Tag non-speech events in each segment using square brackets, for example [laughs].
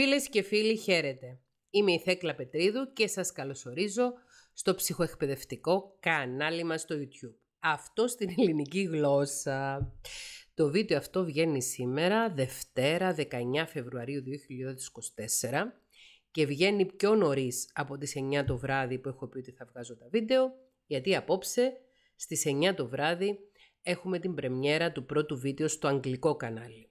Φίλες και φίλοι, χαίρετε. Είμαι η Θέκλα Πετρίδου και σας καλωσορίζω στο ψυχοεκπαιδευτικό κανάλι μας στο YouTube. Αυτό στην ελληνική γλώσσα. Το βίντεο αυτό βγαίνει σήμερα, Δευτέρα, 19 Φεβρουαρίου 2024 και βγαίνει πιο νωρίς από τις 9 το βράδυ που έχω πει ότι θα βγάζω τα βίντεο, γιατί απόψε στις 9 το βράδυ έχουμε την πρεμιέρα του πρώτου βίντεο στο αγγλικό κανάλι.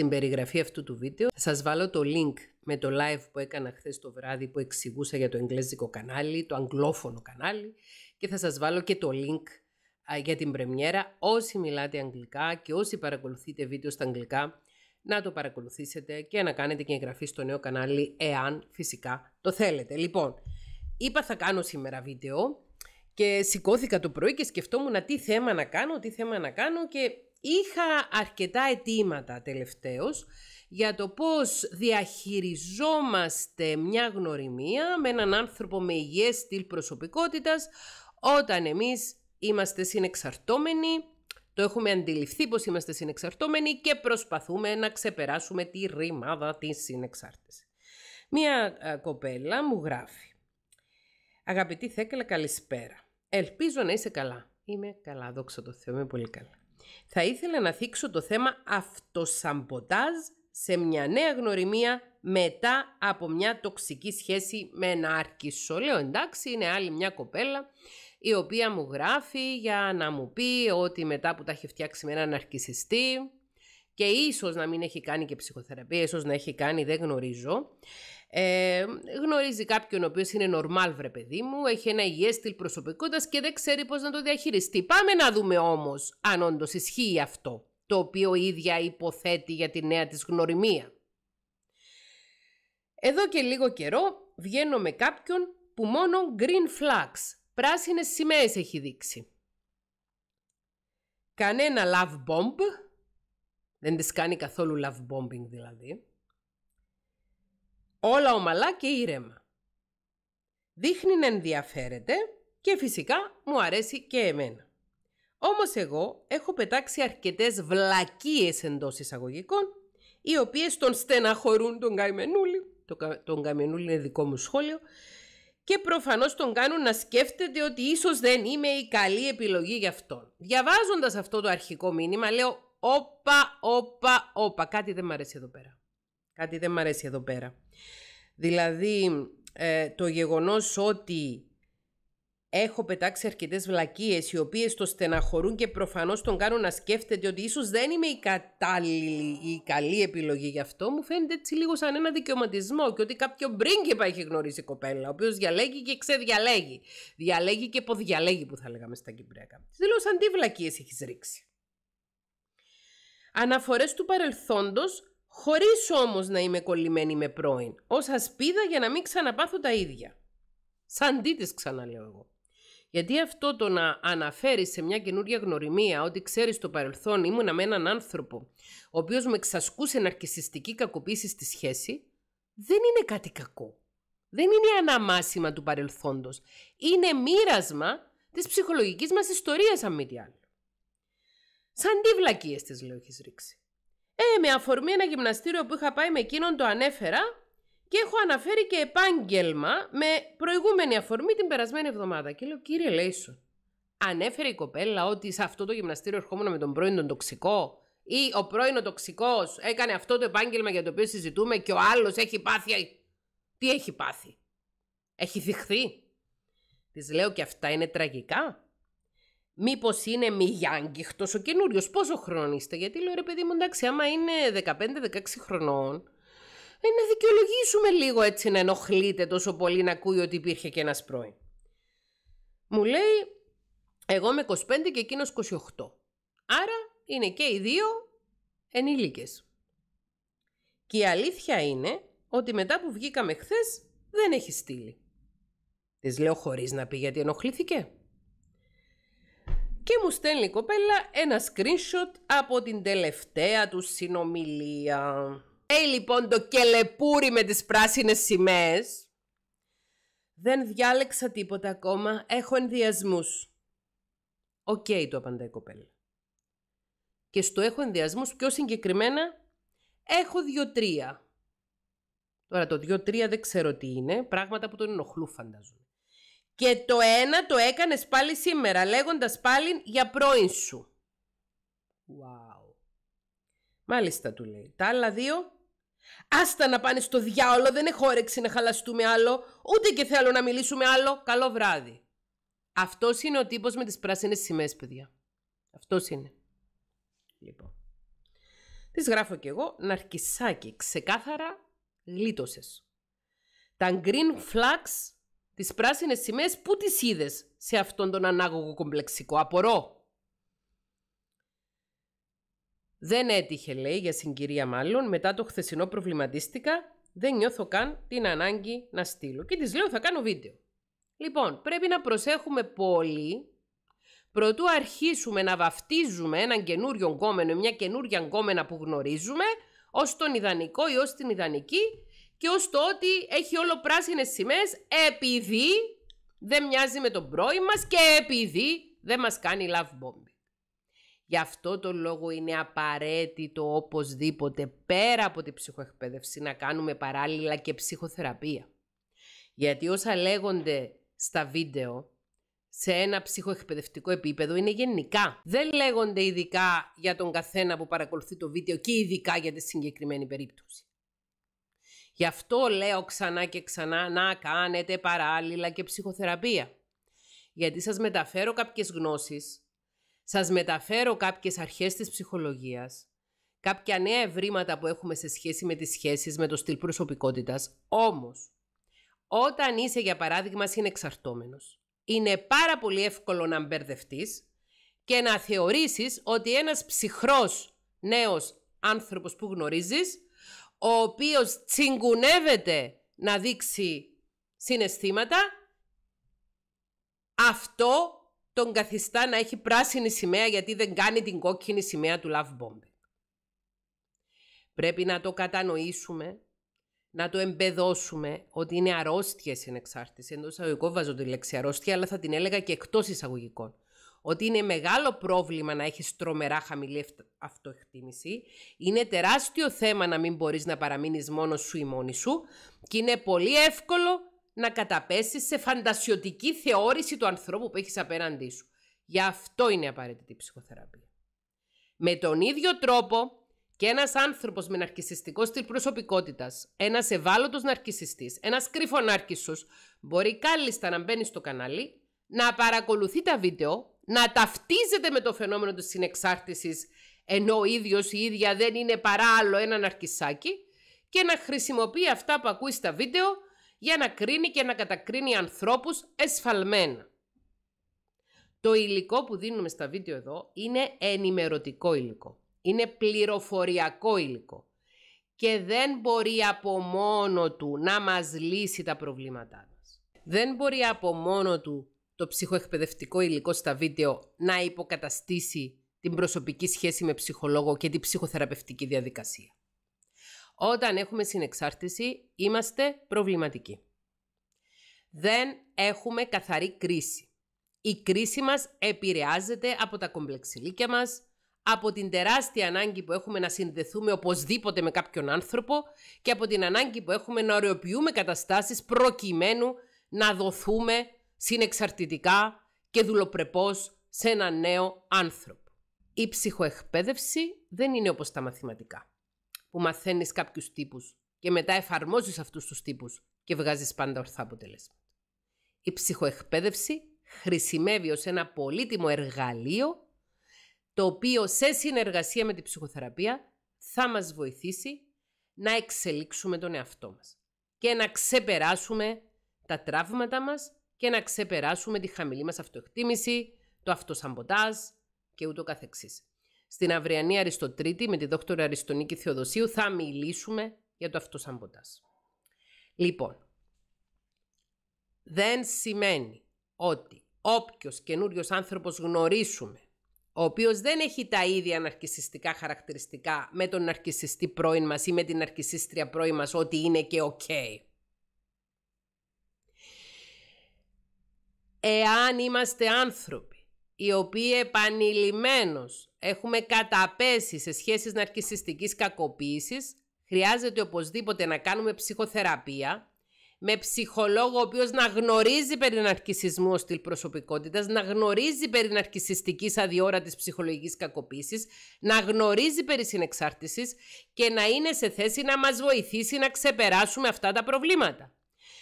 Στην περιγραφή αυτού του βίντεο θα σας βάλω το link με το live που έκανα χθες το βράδυ που εξηγούσα για το εγγλέζικο κανάλι, το αγγλόφωνο κανάλι και θα σας βάλω και το link για την πρεμιέρα. Όσοι μιλάτε αγγλικά και όσοι παρακολουθείτε βίντεο στα αγγλικά να το παρακολουθήσετε και να κάνετε και εγγραφή στο νέο κανάλι εάν φυσικά το θέλετε. Λοιπόν, είπα θα κάνω σήμερα βίντεο και σηκώθηκα το πρωί και σκεφτόμουν τι θέμα να κάνω, τι θέμα να κάνω και Είχα αρκετά αιτήματα τελευταίως για το πώς διαχειριζόμαστε μια γνωριμία με έναν άνθρωπο με υγιές στυλ προσωπικότητας όταν εμείς είμαστε συνεξαρτώμενοι, το έχουμε αντιληφθεί πως είμαστε συνεξαρτώμενοι και προσπαθούμε να ξεπεράσουμε τη ρημάδα της συνεξάρτησης. Μια ε, κοπέλα μου γράφει «Αγαπητή Θέκλα, καλησπέρα. Ελπίζω να είσαι καλά. Είμαι καλά, δόξα τω Θεώ, είμαι πολύ καλά θα ήθελα να θίξω το θέμα αυτοσαμποτάζ σε μια νέα γνωριμία μετά από μια τοξική σχέση με ένα άρκισο. Λέω εντάξει, είναι άλλη μια κοπέλα η οποία μου γράφει για να μου πει ότι μετά που τα έχει φτιάξει με έναν αρκισιστή και ίσως να μην έχει κάνει και ψυχοθεραπεία, ίσως να έχει κάνει, δεν γνωρίζω, ε, γνωρίζει κάποιον ο οποίος είναι normal, βρε παιδί μου, έχει ένα υγιές στυλ προσωπικότητας και δεν ξέρει πώς να το διαχειριστεί. Πάμε να δούμε όμως αν όντως ισχύει αυτό, το οποίο ίδια υποθέτει για τη νέα της γνωριμία. Εδώ και λίγο καιρό βγαίνω με κάποιον που μόνο green flags, πράσινες σημαίες έχει δείξει. Κανένα love bomb, δεν της κάνει καθόλου love bombing δηλαδή, όλα ομαλά και ήρεμα. Δείχνει να ενδιαφέρεται και φυσικά μου αρέσει και εμένα. Όμως εγώ έχω πετάξει αρκετές βλακίες εντός εισαγωγικών, οι οποίες τον στεναχωρούν τον Καημενούλη, τον Καημενούλη είναι δικό μου σχόλιο, και προφανώς τον κάνουν να σκέφτεται ότι ίσως δεν είμαι η καλή επιλογή για αυτόν. Διαβάζοντας αυτό το αρχικό μήνυμα λέω «Όπα, όπα, όπα, κάτι δεν μου αρέσει εδώ πέρα». Κάτι δεν μ' αρέσει εδώ πέρα. Δηλαδή, ε, το γεγονός ότι έχω πετάξει αρκετές βλακίες οι οποίες το στεναχωρούν και προφανώς τον κάνουν να σκέφτεται ότι ίσως δεν είμαι η κατάλληλη ή η καλή επιλογή γι' αυτό μου φαίνεται έτσι λίγο σαν ένα δικαιωματισμό και ότι κάποιο πρίγκιπα έχει γνωρίσει η κοπέλα ο οποίος διαλέγει και ξεδιαλέγει διαλέγει και ποδιαλέγει που θα λέγαμε στα Κυπριακά Τι δηλαδή, σαν τι βλακίες έχεις ρίξει Αναφορές του παρελθόντος χωρίς όμως να είμαι κολλημένη με πρώην, ως ασπίδα για να μην ξαναπάθω τα ίδια. Σαν τίτης ξαναλέω εγώ. Γιατί αυτό το να αναφέρεις σε μια καινούργια γνωριμία ότι ξέρεις το παρελθόν ήμουνα με έναν άνθρωπο ο οποίος με εξασκούσε ναρκιστική κακοποίηση στη σχέση, δεν είναι κάτι κακό. Δεν είναι αναμάσιμα του παρελθόντος. Είναι μοίρασμα της ψυχολογικής μας ιστορίας, αν μη τι άλλο. Σαν τι βλακίες της λέω, έχεις ρίξει. Ε, με αφορμή ένα γυμναστήριο που είχα πάει με εκείνον το ανέφερα και έχω αναφέρει και επάγγελμα με προηγούμενη αφορμή την περασμένη εβδομάδα. Και λέω, κύριε Λέισον, ανέφερε η κοπέλα ότι σε αυτό το γυμναστήριο ερχόμουν με τον πρώην τον τοξικό ή ο πρώην τοξικός έκανε αυτό το επάγγελμα για το οποίο συζητούμε και ο άλλος έχει πάθει. Τι έχει πάθει, έχει διχθεί. Της λέω και αυτά είναι τραγικά. Μήπως είναι μη ο καινούριος, πόσο χρόνο είστε. Γιατί λέω ρε παιδί μου, εντάξει, άμα είναι 15-16 χρονών, ε, να δικαιολογήσουμε λίγο έτσι να ενοχλείτε τόσο πολύ να ακούει ότι υπήρχε και ένας πρώην. Μου λέει, εγώ είμαι 25 και εκείνος 28. Άρα είναι και οι δύο ενήλικες. Και η αλήθεια είναι ότι μετά που βγήκαμε χθες δεν έχει στείλει. Της λέω χωρίς να πει γιατί ενοχλήθηκε και μου στέλνει η κοπέλα ένα screenshot από την τελευταία του συνομιλία. Hey, λοιπόν το κελεπούρι με τις πράσινες σημαίες. Δεν διάλεξα τίποτα ακόμα, έχω ενδιασμούς. Οκ, το απαντά η κοπέλα. Και στο έχω ενδιασμούς πιο συγκεκριμένα, έχω δύο-τρία. Τώρα το δύο-τρία δεν ξέρω τι είναι, πράγματα που τον ενοχλούν φαντάζομαι. Και το ένα το έκανες πάλι σήμερα, λέγοντας πάλι για πρώην σου. Wow. Μάλιστα του λέει. Τα άλλα δύο. Άστα να πάνε στο διάολο, δεν έχω όρεξη να χαλαστούμε άλλο, ούτε και θέλω να μιλήσουμε άλλο. Καλό βράδυ. Αυτός είναι ο τύπος με τις πράσινες σημαίες, παιδιά. Αυτός είναι. Λοιπόν. Τη γράφω κι εγώ, Ναρκισάκι, ξεκάθαρα γλίτωσες. Τα green flags τις πράσινες σημαίες, πού τις είδες σε αυτόν τον ανάγωγο κομπλεξικό. Απορώ. Δεν έτυχε, λέει, για συγκυρία μάλλον. Μετά το χθεσινό προβληματίστηκα. Δεν νιώθω καν την ανάγκη να στείλω. Και της λέω, θα κάνω βίντεο. Λοιπόν, πρέπει να προσέχουμε πολύ. Προτού αρχίσουμε να βαφτίζουμε έναν καινούριο γκόμενο, μια καινούρια γκόμενα που γνωρίζουμε, ως τον ιδανικό ή ως την ιδανική, και ως το ότι έχει όλο πράσινες σημαίες επειδή δεν μοιάζει με τον πρώην μας και επειδή δεν μας κάνει love bombing. Γι' αυτό το λόγο είναι απαραίτητο οπωσδήποτε πέρα από την ψυχοεκπαίδευση να κάνουμε παράλληλα και ψυχοθεραπεία. Γιατί όσα λέγονται στα βίντεο σε ένα ψυχοεκπαιδευτικό επίπεδο είναι γενικά. Δεν λέγονται ειδικά για τον καθένα που παρακολουθεί το βίντεο και ειδικά για τη συγκεκριμένη περίπτωση. Γι' αυτό λέω ξανά και ξανά να κάνετε παράλληλα και ψυχοθεραπεία. Γιατί σας μεταφέρω κάποιες γνώσεις, σας μεταφέρω κάποιες αρχές της ψυχολογίας, κάποια νέα ευρήματα που έχουμε σε σχέση με τις σχέσεις, με το στυλ προσωπικότητας. Όμως, όταν είσαι για παράδειγμα συνεξαρτώμενος, είναι πάρα πολύ εύκολο να μπερδευτείς και να θεωρήσεις ότι ένας ψυχρός νέος άνθρωπος που γνωρίζεις ο οποίος τσιγκουνεύεται να δείξει συναισθήματα, αυτό τον καθιστά να έχει πράσινη σημαία γιατί δεν κάνει την κόκκινη σημαία του love bombing. Πρέπει να το κατανοήσουμε, να το εμπεδώσουμε ότι είναι αρρώστιες η εξάρτηση. Εντός εισαγωγικών βάζω τη λέξη αρρώστια, αλλά θα την έλεγα και εκτός εισαγωγικών ότι είναι μεγάλο πρόβλημα να έχεις τρομερά χαμηλή αυτοεκτίμηση. Είναι τεράστιο θέμα να μην μπορείς να παραμείνεις μόνος σου ή μόνη σου και είναι πολύ εύκολο να καταπέσεις σε φαντασιωτική θεώρηση του ανθρώπου που έχεις απέναντί σου. Γι' αυτό είναι απαραίτητη η ψυχοθεραπεία. Με τον ίδιο τρόπο και ένας άνθρωπος με ναρκισιστικό στυλ προσωπικότητας, ένας ευάλωτος ναρκισιστής, ένας κρυφονάρκισσος, μπορεί κάλλιστα να μπαίνει στο κανάλι, να παρακολουθεί τα βίντεο να ταυτίζεται με το φαινόμενο της συνεξάρτησης ενώ ο ίδιος η ίδια δεν είναι παρά άλλο έναν αρκισάκι και να χρησιμοποιεί αυτά που ακούει στα βίντεο για να κρίνει και να κατακρίνει ανθρώπους εσφαλμένα. Το υλικό που δίνουμε στα βίντεο εδώ είναι ενημερωτικό υλικό. Είναι πληροφοριακό υλικό. Και δεν μπορεί από μόνο του να μας λύσει τα προβλήματά μας. Δεν μπορεί από μόνο του το ψυχοεκπαιδευτικό υλικό στα βίντεο να υποκαταστήσει την προσωπική σχέση με ψυχολόγο και την ψυχοθεραπευτική διαδικασία. Όταν έχουμε συνεξάρτηση, είμαστε προβληματικοί. Δεν έχουμε καθαρή κρίση. Η κρίση μας επηρεάζεται από τα κομπλεξιλίκια μας, από την τεράστια ανάγκη που έχουμε να συνδεθούμε οπωσδήποτε με κάποιον άνθρωπο και από την ανάγκη που έχουμε να ωρεοποιούμε καταστάσεις προκειμένου να δοθούμε συνεξαρτητικά και δουλοπρεπώς σε ένα νέο άνθρωπο. Η ψυχοεκπαίδευση δεν είναι όπως τα μαθηματικά, που μαθαίνεις κάποιους τύπους και μετά εφαρμόζεις αυτούς τους τύπους και βγάζεις πάντα ορθά αποτελέσματα. Η ψυχοεκπαίδευση χρησιμεύει ως ένα πολύτιμο εργαλείο το οποίο σε συνεργασία με την ψυχοθεραπεία θα μας βοηθήσει να εξελίξουμε τον εαυτό μας και να ξεπεράσουμε τα τραύματα μας και να ξεπεράσουμε τη χαμηλή μας αυτοεκτίμηση, το αυτοσαμποτάζ και ούτω καθεξής. Στην αυριανή Αριστοτρίτη με τη δόκτωρα Αριστονίκη Θεοδοσίου θα μιλήσουμε για το αυτοσαμποτάζ. Λοιπόν, δεν σημαίνει ότι όποιος καινούριος άνθρωπος γνωρίσουμε, ο οποίος δεν έχει τα ίδια ναρκισιστικά χαρακτηριστικά με τον ναρκισιστή πρώην μας ή με την ναρκισίστρια πρώην μας, ότι είναι και οκ. εάν είμαστε άνθρωποι οι οποίοι επανειλημμένως έχουμε καταπέσει σε σχέσεις ναρκισιστικής κακοποίησης, χρειάζεται οπωσδήποτε να κάνουμε ψυχοθεραπεία με ψυχολόγο ο οποίος να γνωρίζει περί ναρκισισμού ως προσωπικότητας, να γνωρίζει περί ναρκισιστικής αδιόρατης ψυχολογικής κακοποίησης, να γνωρίζει περί συνεξάρτησης και να είναι σε θέση να μας βοηθήσει να ξεπεράσουμε αυτά τα προβλήματα.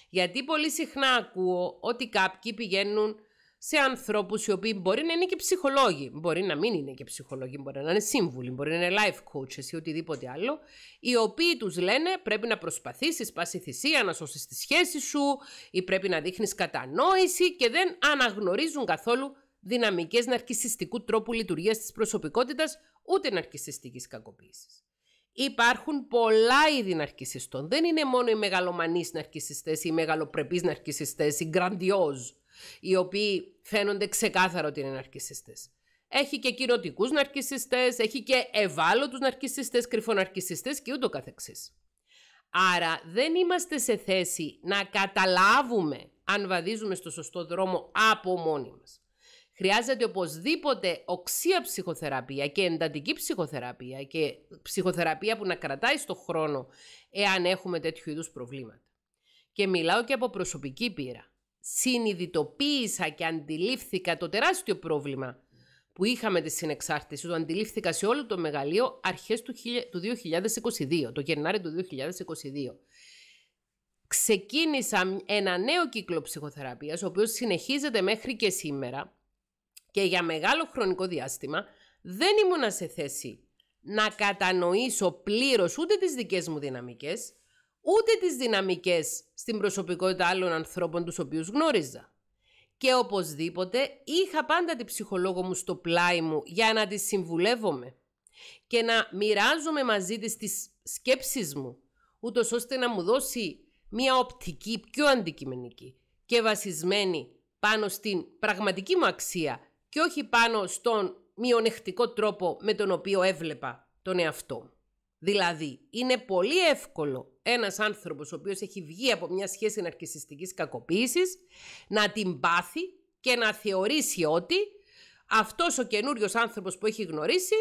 Γιατί πολύ συχνά ακούω ότι κάποιοι πηγαίνουν σε ανθρώπους οι οποίοι μπορεί να είναι και ψυχολόγοι, μπορεί να μην είναι και ψυχολόγοι, μπορεί να είναι σύμβουλοι, μπορεί να είναι life coaches ή οτιδήποτε άλλο, οι οποίοι τους λένε πρέπει να προσπαθήσεις, πάση θυσία, να σώσεις τη σχέση σου ή πρέπει να δείχνεις κατανόηση και δεν αναγνωρίζουν καθόλου δυναμικές ναρκισιστικού τρόπου λειτουργίας της προσωπικότητας ούτε ναρκισιστικής κακοποίησης. Υπάρχουν πολλά είδη ναρκισιστών. Δεν είναι μόνο οι μεγαλομανείς ναρκισιστές, οι μεγαλοπρεπείς ναρκισιστές, οι γκραντιόζ, οι οποίοι φαίνονται ξεκάθαρο ότι είναι ναρκισιστές. Έχει και κοινοτικούς ναρκισιστές, έχει και ευάλωτους ναρκισιστές, κρυφοναρκισιστές και ούτω καθεξής. Άρα δεν είμαστε σε θέση να καταλάβουμε αν βαδίζουμε στο σωστό δρόμο από μόνοι μας. Χρειάζεται οπωσδήποτε οξία ψυχοθεραπεία και εντατική ψυχοθεραπεία και ψυχοθεραπεία που να κρατάει στον χρόνο εάν έχουμε τέτοιου είδους προβλήματα. Και μιλάω και από προσωπική πείρα. Συνειδητοποίησα και αντιλήφθηκα το τεράστιο πρόβλημα που είχαμε τη συνεξάρτηση, το αντιλήφθηκα σε όλο το μεγαλείο αρχές του 2022, το Γενάρη του 2022 ξεκίνησα ένα νέο κύκλο ψυχοθεραπείας, ο οποίος συνεχίζεται μέχρι και σήμερα και για μεγάλο χρονικό διάστημα δεν ήμουνα σε θέση να κατανοήσω πλήρως ούτε τις δικές μου δυναμικές, ούτε τις δυναμικές στην προσωπικότητα άλλων ανθρώπων τους οποίους γνώριζα. Και οπωσδήποτε είχα πάντα την ψυχολόγο μου στο πλάι μου για να τη συμβουλεύομαι και να μοιράζομαι μαζί της τις σκέψεις μου, ούτως ώστε να μου δώσει μια οπτική πιο αντικειμενική και βασισμένη πάνω στην πραγματική μου αξία και όχι πάνω στον μειονεκτικό τρόπο με τον οποίο έβλεπα τον εαυτό Δηλαδή, είναι πολύ εύκολο ένας άνθρωπος ο οποίος έχει βγει από μια σχέση ναρκισιστικής κακοποίησης να την πάθει και να θεωρήσει ότι αυτός ο καινούριος άνθρωπος που έχει γνωρίσει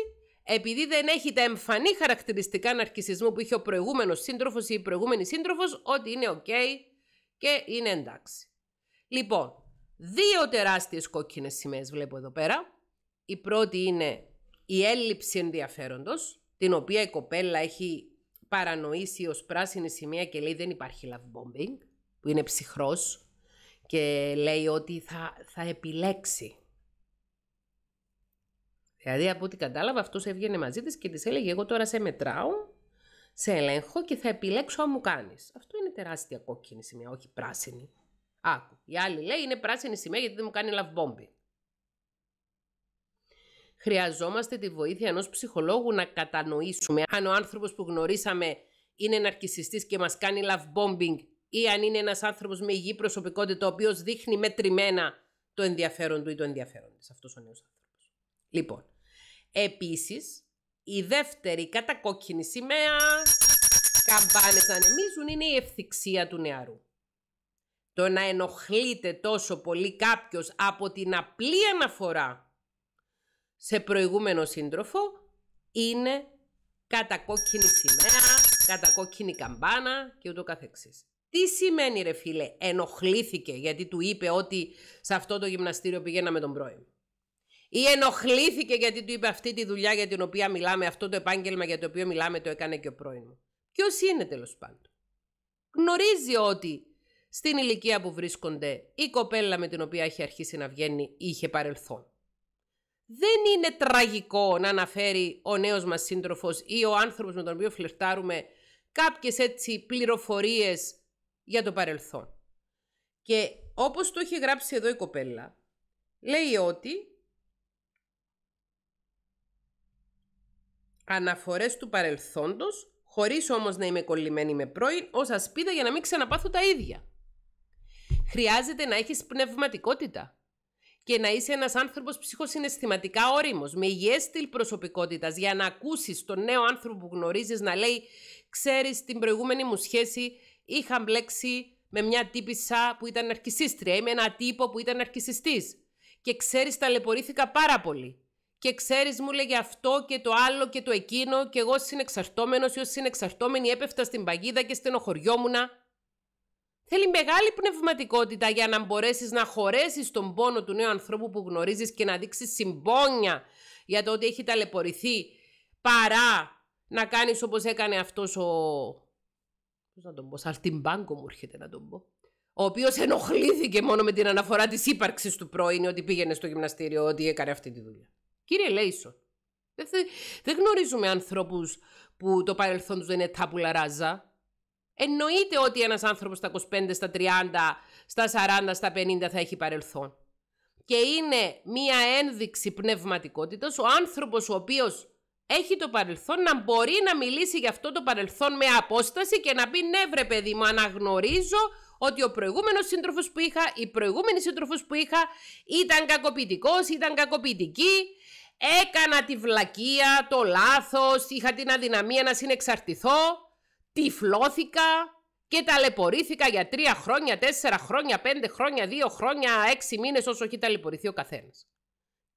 επειδή δεν έχει τα εμφανή χαρακτηριστικά ναρκισισμού που είχε ο προηγούμενος σύντροφος ή η προηγούμενη σύντροφος, ότι είναι ok και είναι εντάξει. Λοιπόν, Δύο τεράστιες κόκκινες σημαίες βλέπω εδώ πέρα. Η πρώτη είναι η έλλειψη ενδιαφέροντος, την οποία η κοπέλα έχει παρανοήσει ως πράσινη σημαία και λέει δεν υπάρχει love bombing, που είναι ψυχρός και λέει ότι θα, θα επιλέξει. Δηλαδή από ό,τι κατάλαβα αυτός έβγαινε μαζί της και της έλεγε εγώ τώρα σε μετράω, σε ελέγχω και θα επιλέξω αν μου κάνεις. Αυτό είναι τεράστια κόκκινη σημαία, όχι πράσινη. Άκου. Η άλλη λέει είναι πράσινη σημαία γιατί δεν μου κάνει love bombing. Χρειαζόμαστε τη βοήθεια ενός ψυχολόγου να κατανοήσουμε αν ο άνθρωπος που γνωρίσαμε είναι ναρκισιστής και μας κάνει love bombing ή αν είναι ένας άνθρωπος με υγιή προσωπικότητα ο οποίος δείχνει μετρημένα το ενδιαφέρον του ή το ενδιαφέρον της. Αυτός ο νέος άνθρωπος. Λοιπόν, επίσης η δεύτερη κατακόκκινη σημαία καμπάνες να ανεμίζουν είναι η ευθυξία του νεαρού. Το να ενοχλείται τόσο πολύ κάποιος από την απλή αναφορά σε προηγούμενο σύντροφο είναι κατακόκκινη σημαία, κατακόκκινη καμπάνα και ούτω καθεξής. Τι σημαίνει ρε φίλε, ενοχλήθηκε γιατί του είπε ότι σε αυτό το γυμναστήριο πηγαίναμε τον πρώην. Ή ενοχλήθηκε γιατί του είπε αυτή τη δουλειά για την οποία μιλάμε, αυτό το επάγγελμα για το οποίο μιλάμε το έκανε και ο πρώην μου. Ποιος είναι τέλος πάντων. Γνωρίζει ότι στην ηλικία που βρίσκονται, η κοπέλα με την οποία έχει αρχίσει να βγαίνει είχε παρελθόν. Δεν είναι τραγικό να αναφέρει ο νέος μας σύντροφος ή ο άνθρωπος με τον οποίο φλερτάρουμε κάποιες έτσι πληροφορίες για το παρελθόν. Και όπως το έχει γράψει εδώ η κοπέλα, λέει ότι αναφορές του παρελθόντος, χωρίς όμως να είμαι κολλημένη με πρώην, ως ασπίδα για να μην ξαναπάθω τα ίδια. Χρειάζεται να έχεις πνευματικότητα και να είσαι ένας άνθρωπος ψυχοσυναισθηματικά όριμος, με υγιές στυλ προσωπικότητας, για να ακούσεις τον νέο άνθρωπο που γνωρίζεις να λέει «Ξέρεις, την προηγούμενη μου σχέση είχα μπλέξει με μια τύπησα που ήταν αρκισίστρια ή με ένα τύπο που ήταν αρκισιστής. Και ξέρεις, ταλαιπωρήθηκα πάρα πολύ. Και ξέρεις, μου λέγε αυτό και το άλλο και το εκείνο και εγώ συνεξαρτώμενος ή ως συνεξαρτώμενη έπεφτα στην παγίδα και στενοχωριόμουνα. Θέλει μεγάλη πνευματικότητα για να μπορέσεις να χωρέσεις τον πόνο του νέου ανθρώπου που γνωρίζεις και να δείξεις συμπόνια για το ότι έχει ταλαιπωρηθεί παρά να κάνεις όπως έκανε αυτός ο... Πώς να τον πω, σαλτιμπάνκο μου έρχεται να τον πω. Ο οποίος ενοχλήθηκε μόνο με την αναφορά της ύπαρξης του πρώην, ότι πήγαινε στο γυμναστήριο, ότι έκανε αυτή τη δουλειά. Κύριε Λέισο, δεν, δεν γνωρίζουμε ανθρώπους που το παρελθόν τους δεν είναι τάπουλα ράζα. Εννοείται ότι ένας άνθρωπος στα 25, στα 30, στα 40, στα 50 θα έχει παρελθόν. Και είναι μία ένδειξη πνευματικότητας ο άνθρωπος ο οποίος έχει το παρελθόν να μπορεί να μιλήσει για αυτό το παρελθόν με απόσταση και να πει ναι βρε παιδί μου αναγνωρίζω ότι ο προηγούμενος σύντροφος που είχα, η προηγούμενη σύντροφος που είχα ήταν κακοποιητικός, ήταν κακοποιητική. Έκανα τη βλακεία, το λάθος, είχα την αδυναμία να συνεξαρτηθώ τυφλώθηκα και ταλαιπωρήθηκα για τρία χρόνια, τέσσερα χρόνια, πέντε χρόνια, δύο χρόνια, έξι μήνες όσο έχει ταλαιπωρηθεί ο καθένας.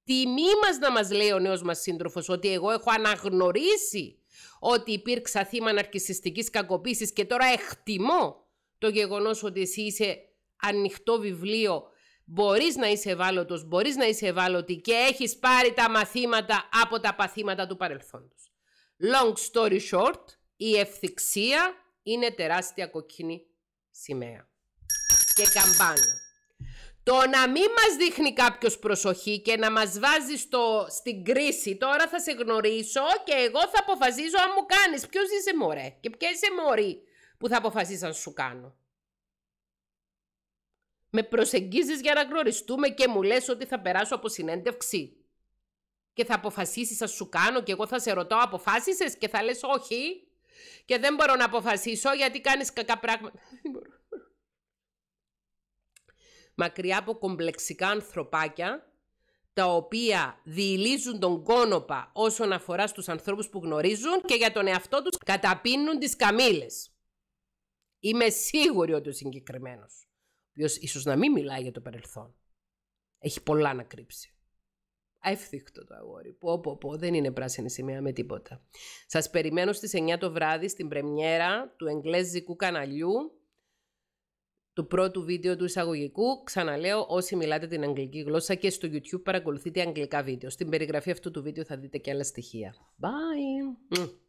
Τιμή μας να μας λέει ο νέος μας σύντροφος ότι εγώ έχω αναγνωρίσει ότι υπήρξα θύμα ναρκισιστικής κακοποίησης και τώρα εκτιμώ το γεγονός ότι εσύ είσαι ανοιχτό βιβλίο, μπορείς να είσαι ευάλωτος, μπορείς να είσαι ευάλωτη και έχεις πάρει τα μαθήματα από τα παθήματα του παρελθόντος. Long story short, η ευθυξία είναι τεράστια κοκκινή σημαία. Και καμπάνω. Το να μην μας δείχνει κάποιος προσοχή και να μας βάζει στο, στην κρίση «Τώρα θα σε γνωρίσω και εγώ θα αποφασίζω αν μου κάνεις». Ποιος είσαι μωρέ και ποιος είσαι μωρή που θα αποφασίσεις να σου κάνω. Με προσεγγίζεις για να γνωριστούμε και μου λες ότι θα περάσω από συνέντευξη. Και θα αποφασίσεις αν σου κάνω και εγώ θα σε ρωτώ αποφάσισες και θα λες όχι. Και δεν μπορώ να αποφασίσω γιατί κάνεις κακά πράγματα. [laughs] Μακριά από κομπλεξικά ανθρωπάκια, τα οποία διηλίζουν τον κόνοπα όσον αφορά στους ανθρώπους που γνωρίζουν και για τον εαυτό τους καταπίνουν τις καμήλες. Είμαι σίγουρη ότι ο συγκεκριμένος, ο ίσως να μην μιλάει για το παρελθόν, έχει πολλά να κρύψει. Αευθύχτο το αγόρι. Πω, πω, πω, δεν είναι πράσινη σημαία με τίποτα. Σας περιμένω στις 9 το βράδυ στην πρεμιέρα του εγγλέζικου καναλιού του πρώτου βίντεο του εισαγωγικού. Ξαναλέω, όσοι μιλάτε την αγγλική γλώσσα και στο YouTube παρακολουθείτε αγγλικά βίντεο. Στην περιγραφή αυτού του βίντεο θα δείτε και άλλα στοιχεία. Bye!